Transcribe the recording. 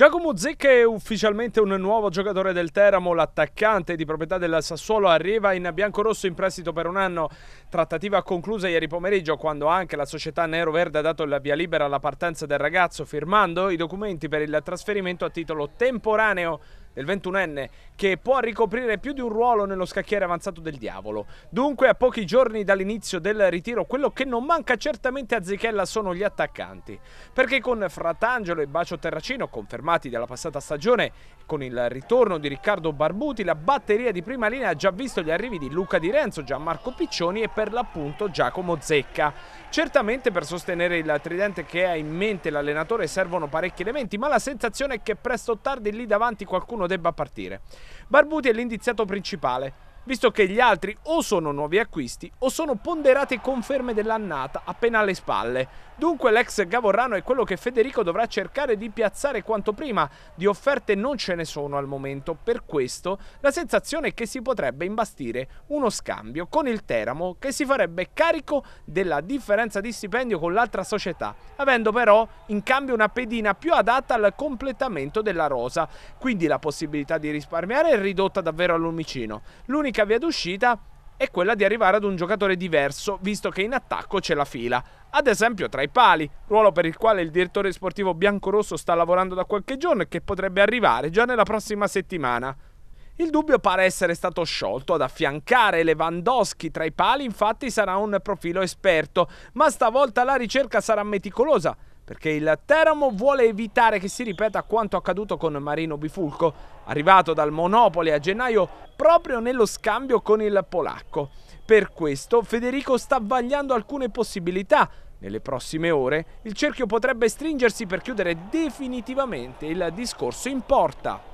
Giacomo Zecca è ufficialmente un nuovo giocatore del Teramo, l'attaccante di proprietà del Sassuolo arriva in biancorosso in prestito per un anno, trattativa conclusa ieri pomeriggio quando anche la società nero-verde ha dato il via libera alla partenza del ragazzo firmando i documenti per il trasferimento a titolo temporaneo del 21enne, che può ricoprire più di un ruolo nello scacchiere avanzato del diavolo. Dunque, a pochi giorni dall'inizio del ritiro, quello che non manca certamente a Zichella sono gli attaccanti. Perché con Fratangelo e Bacio Terracino, confermati dalla passata stagione, con il ritorno di Riccardo Barbuti, la batteria di prima linea ha già visto gli arrivi di Luca Di Renzo, Gianmarco Piccioni e per l'appunto Giacomo Zecca. Certamente per sostenere il tridente che ha in mente l'allenatore servono parecchi elementi, ma la sensazione è che presto o tardi lì davanti qualcuno debba partire. Barbuti è l'indiziato principale visto che gli altri o sono nuovi acquisti o sono ponderate conferme dell'annata appena alle spalle. Dunque l'ex Gavorrano è quello che Federico dovrà cercare di piazzare quanto prima, di offerte non ce ne sono al momento, per questo la sensazione è che si potrebbe imbastire uno scambio con il Teramo che si farebbe carico della differenza di stipendio con l'altra società, avendo però in cambio una pedina più adatta al completamento della rosa, quindi la possibilità di risparmiare è ridotta davvero al lumicino. L'unica L'unica via d'uscita è quella di arrivare ad un giocatore diverso, visto che in attacco c'è la fila. Ad esempio tra i pali, ruolo per il quale il direttore sportivo biancorosso sta lavorando da qualche giorno e che potrebbe arrivare già nella prossima settimana. Il dubbio pare essere stato sciolto, ad affiancare Lewandowski tra i pali infatti sarà un profilo esperto, ma stavolta la ricerca sarà meticolosa perché il Teramo vuole evitare che si ripeta quanto accaduto con Marino Bifulco, arrivato dal Monopoli a gennaio proprio nello scambio con il polacco. Per questo Federico sta vagliando alcune possibilità. Nelle prossime ore il cerchio potrebbe stringersi per chiudere definitivamente il discorso in porta.